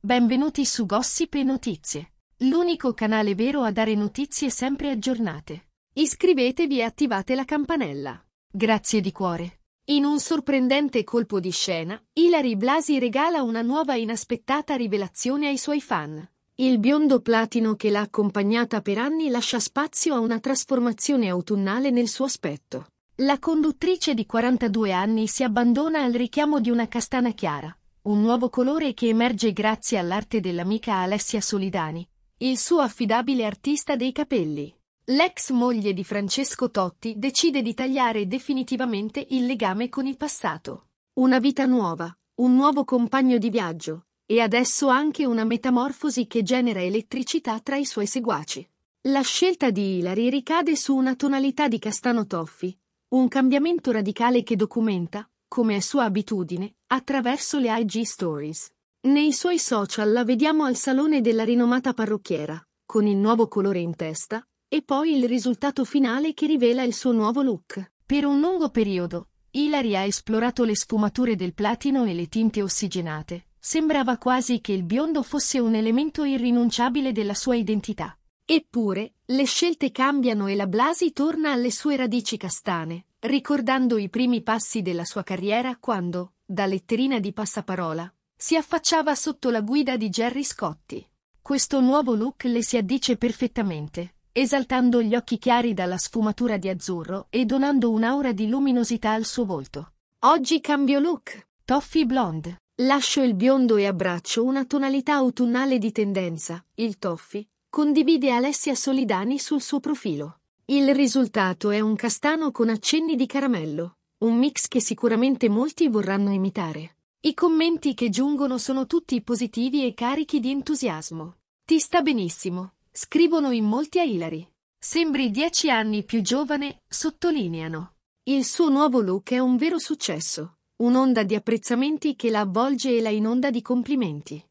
Benvenuti su Gossip e Notizie, l'unico canale vero a dare notizie sempre aggiornate. Iscrivetevi e attivate la campanella. Grazie di cuore. In un sorprendente colpo di scena, Hilary Blasi regala una nuova inaspettata rivelazione ai suoi fan. Il biondo platino che l'ha accompagnata per anni lascia spazio a una trasformazione autunnale nel suo aspetto. La conduttrice di 42 anni si abbandona al richiamo di una castana chiara, un nuovo colore che emerge grazie all'arte dell'amica Alessia Solidani, il suo affidabile artista dei capelli. L'ex moglie di Francesco Totti decide di tagliare definitivamente il legame con il passato. Una vita nuova, un nuovo compagno di viaggio, e adesso anche una metamorfosi che genera elettricità tra i suoi seguaci. La scelta di Ilari ricade su una tonalità di castano toffi, un cambiamento radicale che documenta, come è sua abitudine, attraverso le IG Stories. Nei suoi social la vediamo al salone della rinomata parrucchiera, con il nuovo colore in testa, e poi il risultato finale che rivela il suo nuovo look. Per un lungo periodo, Hilary ha esplorato le sfumature del platino e le tinte ossigenate. Sembrava quasi che il biondo fosse un elemento irrinunciabile della sua identità. Eppure, le scelte cambiano e la Blasi torna alle sue radici castane, ricordando i primi passi della sua carriera quando, da letterina di passaparola, si affacciava sotto la guida di Jerry Scotti. Questo nuovo look le si addice perfettamente, esaltando gli occhi chiari dalla sfumatura di azzurro e donando un'aura di luminosità al suo volto. Oggi cambio look. toffi blonde. Lascio il biondo e abbraccio una tonalità autunnale di tendenza, il toffi, condivide Alessia Solidani sul suo profilo. Il risultato è un castano con accenni di caramello. Un mix che sicuramente molti vorranno imitare. I commenti che giungono sono tutti positivi e carichi di entusiasmo. Ti sta benissimo, scrivono in molti a Hilary. Sembri dieci anni più giovane, sottolineano. Il suo nuovo look è un vero successo, un'onda di apprezzamenti che la avvolge e la inonda di complimenti.